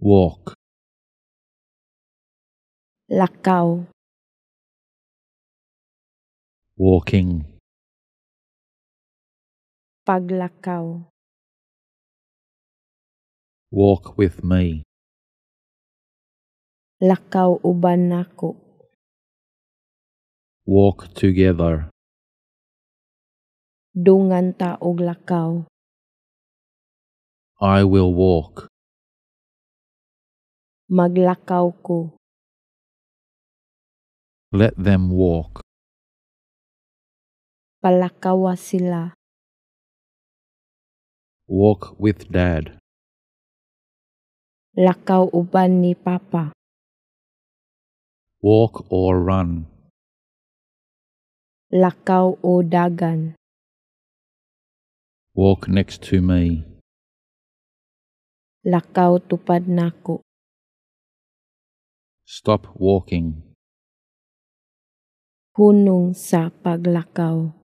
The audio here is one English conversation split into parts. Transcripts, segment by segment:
walk lạc walking phần walk with me lạc uban walk together dungan taog lạc I will walk maglakaw ko. Let them walk. Palakawa sila. Walk with dad. Lakaw uban ni papa. Walk or run. Lakaw o dagan. Walk next to me. Lakaw tupad nako. Stop walking. Hunung sa paglakaw.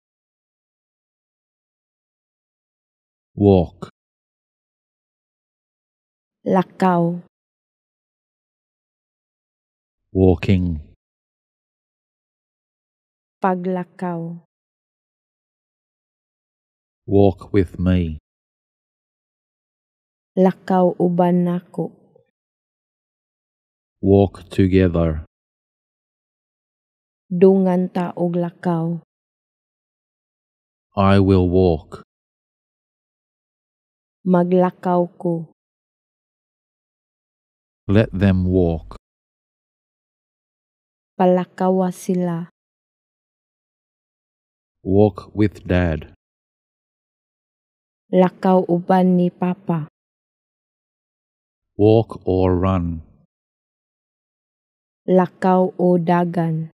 Walk. Lakaw. Walking. Paglakaw. Walk with me. Lakaw uban ako walk together. Dungan ta og lakaw. I will walk. Maglakaw ko. Let them walk. Palakawa sila. Walk with dad. Lakaw uban ni papa. Walk or run. Lakau o Dagan.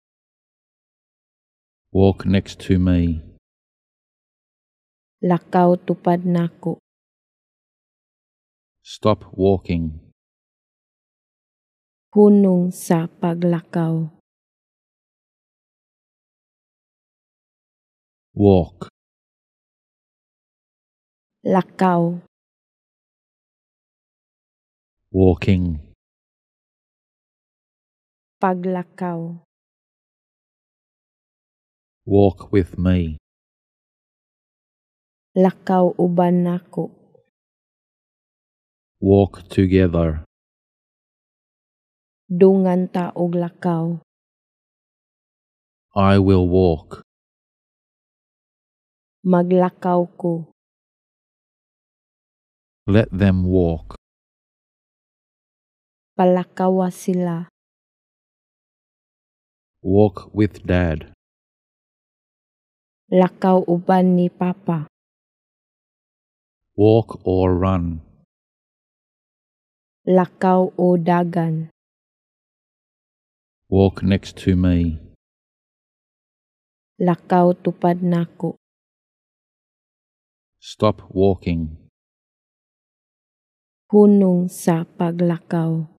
Walk next to me. Lakau tupad naku. Stop walking. Hunung sa paglakaw. Walk. Lakaw. Walking paglakaw. Walk with me. Lakaw uban nako. Walk together. Dungan ta og lakaw. I will walk. Maglakaw ko. Let them walk. Palakawa sila. Walk with Dad. Lakaw uban ni Papa. Walk or run. Lakaw o dagan. Walk next to me. Lakaw tupad nako. Stop walking. Hunung sa paglakaw.